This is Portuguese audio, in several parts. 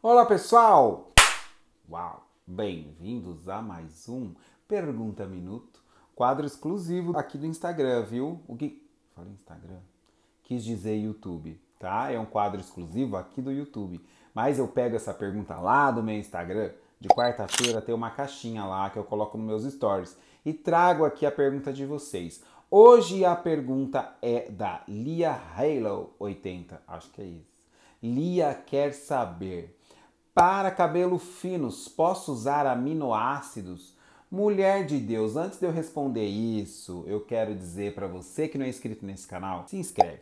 Olá pessoal! Uau! Bem-vindos a mais um Pergunta Minuto, quadro exclusivo aqui do Instagram, viu? O que. Falei Instagram? Quis dizer YouTube, tá? É um quadro exclusivo aqui do YouTube. Mas eu pego essa pergunta lá do meu Instagram. De quarta-feira tem uma caixinha lá que eu coloco nos meus stories e trago aqui a pergunta de vocês. Hoje a pergunta é da Lia Halo 80, acho que é isso. Lia quer saber para cabelo finos, posso usar aminoácidos? Mulher de Deus, antes de eu responder isso, eu quero dizer para você que não é inscrito nesse canal, se inscreve.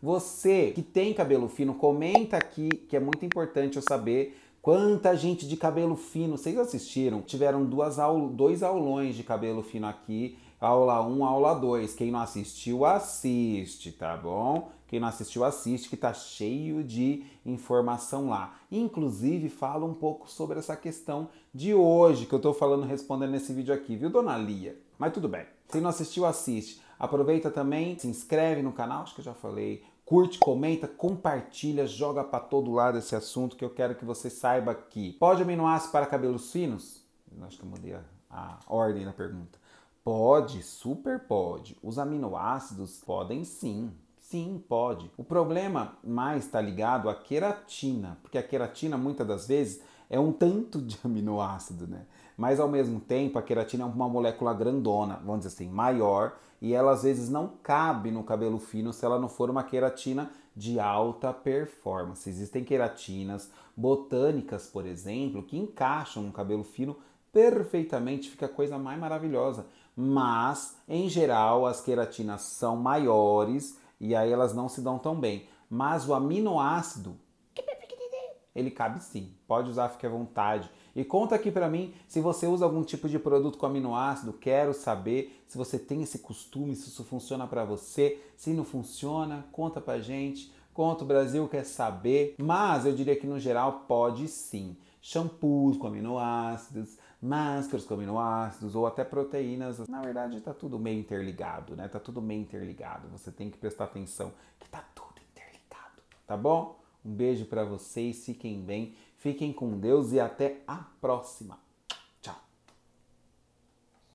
Você que tem cabelo fino, comenta aqui que é muito importante eu saber Quanta gente de cabelo fino, vocês assistiram? Tiveram duas aul dois aulões de cabelo fino aqui, aula 1, um, aula 2. Quem não assistiu, assiste, tá bom? Quem não assistiu, assiste, que tá cheio de informação lá. Inclusive, fala um pouco sobre essa questão de hoje, que eu tô falando, respondendo nesse vídeo aqui, viu, dona Lia? Mas tudo bem. Quem não assistiu, assiste. Aproveita também, se inscreve no canal, acho que eu já falei, curte, comenta, compartilha, joga para todo lado esse assunto que eu quero que você saiba aqui. Pode aminoácidos para cabelos finos? Acho que eu mudei a, a ordem da pergunta. Pode, super pode. Os aminoácidos podem sim Sim, pode. O problema mais está ligado à queratina, porque a queratina muitas das vezes é um tanto de aminoácido, né? Mas ao mesmo tempo, a queratina é uma molécula grandona, vamos dizer assim, maior, e ela às vezes não cabe no cabelo fino se ela não for uma queratina de alta performance. Existem queratinas botânicas, por exemplo, que encaixam no cabelo fino perfeitamente, fica a coisa mais maravilhosa. Mas, em geral, as queratinas são maiores e aí elas não se dão tão bem. Mas o aminoácido, ele cabe sim. Pode usar, fique à vontade. E conta aqui para mim se você usa algum tipo de produto com aminoácido. Quero saber se você tem esse costume, se isso funciona para você. Se não funciona, conta pra gente quanto o Brasil quer saber, mas eu diria que no geral pode sim. Shampoos com aminoácidos, máscaras com aminoácidos ou até proteínas. Na verdade, tá tudo meio interligado, né? Tá tudo meio interligado. Você tem que prestar atenção que tá tudo interligado, tá bom? Um beijo para vocês, fiquem bem, fiquem com Deus e até a próxima.